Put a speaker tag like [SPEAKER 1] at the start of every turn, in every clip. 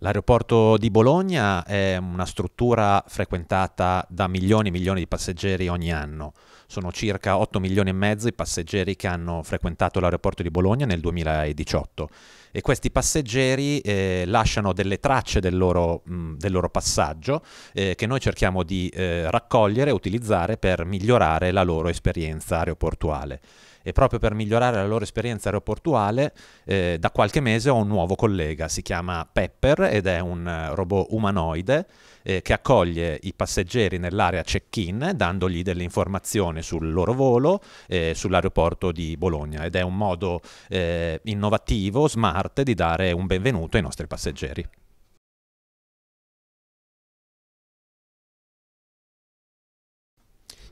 [SPEAKER 1] L'aeroporto di Bologna è una struttura frequentata da milioni e milioni di passeggeri ogni anno. Sono circa 8 milioni e mezzo i passeggeri che hanno frequentato l'aeroporto di Bologna nel 2018 e questi passeggeri eh, lasciano delle tracce del loro, mh, mm, del loro passaggio eh, che noi cerchiamo di eh, raccogliere e utilizzare per migliorare la loro esperienza aeroportuale e proprio per migliorare la loro esperienza aeroportuale eh, da qualche mese ho un nuovo collega, si chiama Pepper ed è un eh, robot umanoide eh, che accoglie i passeggeri nell'area check-in dandogli delle informazioni sul loro volo eh, sull'aeroporto di Bologna ed è un modo eh, innovativo, smart di dare un benvenuto ai nostri passeggeri.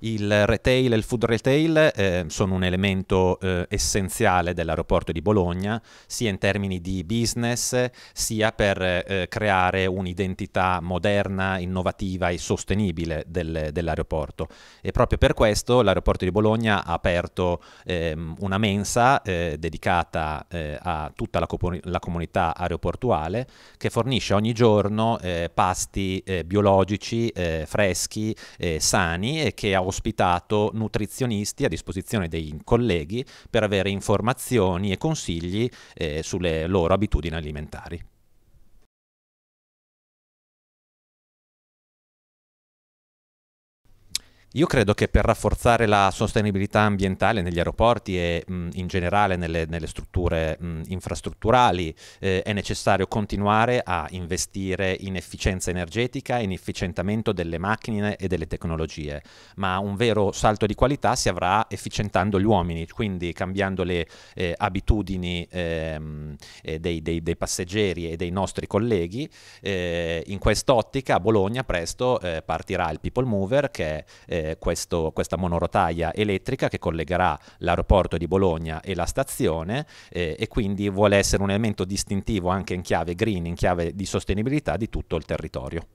[SPEAKER 1] il retail e il food retail eh, sono un elemento eh, essenziale dell'aeroporto di Bologna, sia in termini di business, sia per eh, creare un'identità moderna, innovativa e sostenibile del, dell'aeroporto. E proprio per questo l'aeroporto di Bologna ha aperto ehm, una mensa eh, dedicata eh, a tutta la, comun- la, comunità aeroportuale che fornisce ogni giorno eh, pasti biologici, freschi, sani e che ha ospitato nutrizionisti a disposizione dei colleghi per avere informazioni e consigli eh, sulle loro abitudini alimentari. Io credo che per rafforzare la sostenibilità ambientale negli aeroporti e mh, in generale nelle, nelle strutture mh, infrastrutturali eh, è necessario continuare a investire in efficienza energetica, in efficientamento delle macchine e delle tecnologie, ma un vero salto di qualità si avrà efficientando gli uomini, quindi cambiando le eh, abitudini ehm, eh, dei, dei, dei, passeggeri e dei nostri colleghi. Eh, in quest'ottica a Bologna presto eh, partirà il People Mover che è eh, questo, questa monorotaia elettrica che collegherà l'aeroporto di Bologna e la stazione eh, e quindi vuole essere un elemento distintivo anche in chiave green, in chiave di sostenibilità di tutto il territorio.